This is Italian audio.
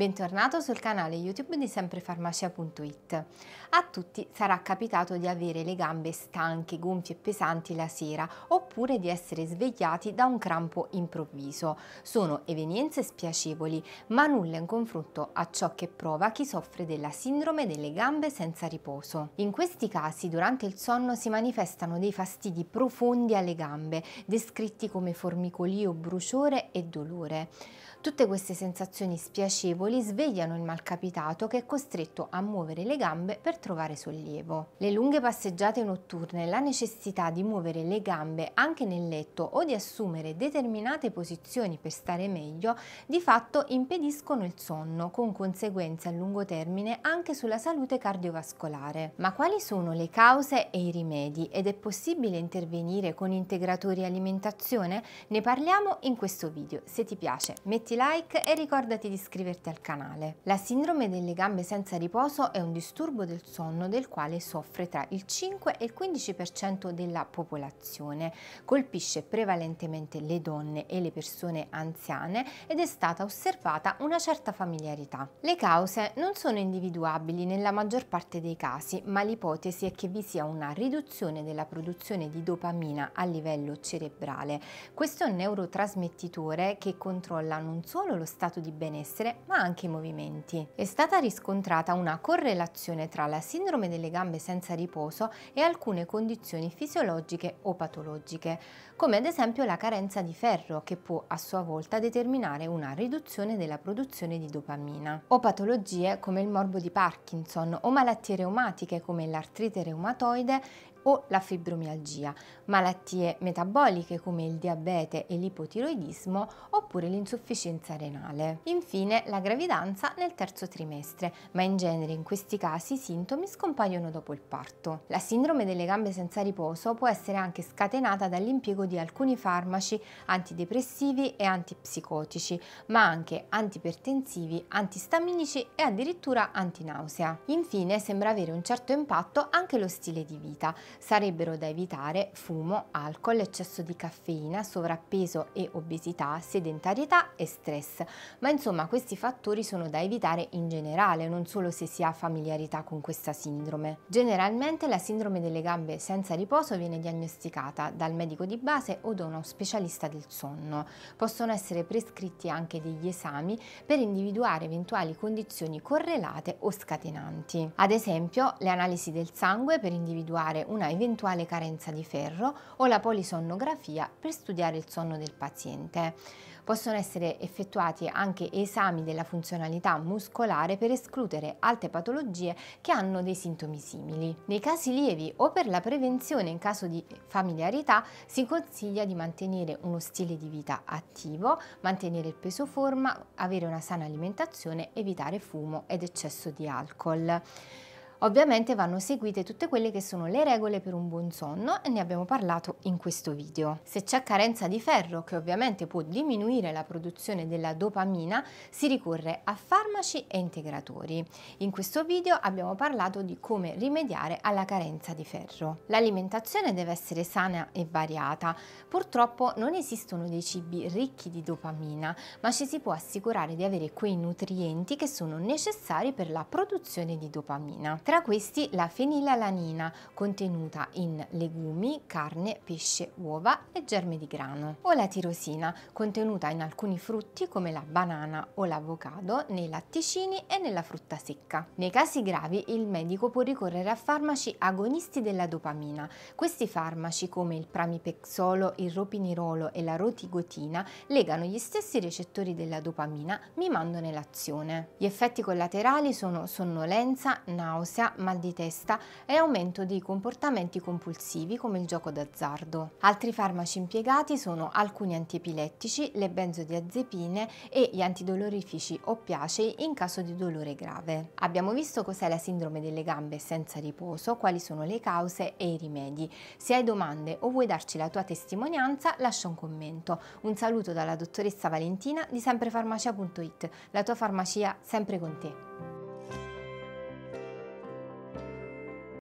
Bentornato sul canale YouTube di semprefarmacia.it. A tutti sarà capitato di avere le gambe stanche, gonfie e pesanti la sera oppure di essere svegliati da un crampo improvviso. Sono evenienze spiacevoli, ma nulla in confronto a ciò che prova chi soffre della sindrome delle gambe senza riposo. In questi casi durante il sonno si manifestano dei fastidi profondi alle gambe, descritti come formicolio, bruciore e dolore. Tutte queste sensazioni spiacevoli piccoli svegliano il malcapitato che è costretto a muovere le gambe per trovare sollievo. Le lunghe passeggiate notturne, la necessità di muovere le gambe anche nel letto o di assumere determinate posizioni per stare meglio, di fatto impediscono il sonno, con conseguenze a lungo termine anche sulla salute cardiovascolare. Ma quali sono le cause e i rimedi ed è possibile intervenire con integratori alimentazione? Ne parliamo in questo video. Se ti piace metti like e ricordati di iscriverti al canale. La sindrome delle gambe senza riposo è un disturbo del sonno del quale soffre tra il 5 e il 15% della popolazione. Colpisce prevalentemente le donne e le persone anziane ed è stata osservata una certa familiarità. Le cause non sono individuabili nella maggior parte dei casi, ma l'ipotesi è che vi sia una riduzione della produzione di dopamina a livello cerebrale. Questo è un neurotrasmettitore che controlla non solo lo stato di benessere, ma anche i movimenti. È stata riscontrata una correlazione tra la sindrome delle gambe senza riposo e alcune condizioni fisiologiche o patologiche, come ad esempio la carenza di ferro che può a sua volta determinare una riduzione della produzione di dopamina, o patologie come il morbo di Parkinson o malattie reumatiche come l'artrite reumatoide o la fibromialgia, malattie metaboliche come il diabete e l'ipotiroidismo oppure l'insufficienza renale. Infine la gravidanza nel terzo trimestre, ma in genere in questi casi i sintomi scompaiono dopo il parto. La sindrome delle gambe senza riposo può essere anche scatenata dall'impiego di alcuni farmaci antidepressivi e antipsicotici, ma anche antipertensivi, antistaminici e addirittura antinausea. Infine sembra avere un certo impatto anche lo stile di vita Sarebbero da evitare fumo, alcol, eccesso di caffeina, sovrappeso e obesità, sedentarietà e stress. Ma insomma questi fattori sono da evitare in generale, non solo se si ha familiarità con questa sindrome. Generalmente la sindrome delle gambe senza riposo viene diagnosticata dal medico di base o da uno specialista del sonno. Possono essere prescritti anche degli esami per individuare eventuali condizioni correlate o scatenanti. Ad esempio le analisi del sangue per individuare una una eventuale carenza di ferro o la polisonnografia per studiare il sonno del paziente. Possono essere effettuati anche esami della funzionalità muscolare per escludere altre patologie che hanno dei sintomi simili. Nei casi lievi o per la prevenzione in caso di familiarità si consiglia di mantenere uno stile di vita attivo, mantenere il peso forma, avere una sana alimentazione, evitare fumo ed eccesso di alcol. Ovviamente vanno seguite tutte quelle che sono le regole per un buon sonno e ne abbiamo parlato in questo video. Se c'è carenza di ferro, che ovviamente può diminuire la produzione della dopamina, si ricorre a farmaci e integratori. In questo video abbiamo parlato di come rimediare alla carenza di ferro. L'alimentazione deve essere sana e variata. Purtroppo non esistono dei cibi ricchi di dopamina, ma ci si può assicurare di avere quei nutrienti che sono necessari per la produzione di dopamina. Tra questi la fenilalanina, contenuta in legumi, carne, pesce, uova e germe di grano, o la tirosina, contenuta in alcuni frutti come la banana o l'avocado, nei latticini e nella frutta secca. Nei casi gravi il medico può ricorrere a farmaci agonisti della dopamina. Questi farmaci come il pramipexolo, il ropinirolo e la rotigotina legano gli stessi recettori della dopamina mimandone l'azione. Gli effetti collaterali sono sonnolenza, nausea, nausea, mal di testa e aumento di comportamenti compulsivi come il gioco d'azzardo. Altri farmaci impiegati sono alcuni antiepilettici, le benzodiazepine e gli antidolorifici oppiacei in caso di dolore grave. Abbiamo visto cos'è la sindrome delle gambe senza riposo, quali sono le cause e i rimedi. Se hai domande o vuoi darci la tua testimonianza, lascia un commento. Un saluto dalla dottoressa Valentina di semprefarmacia.it, la tua farmacia sempre con te.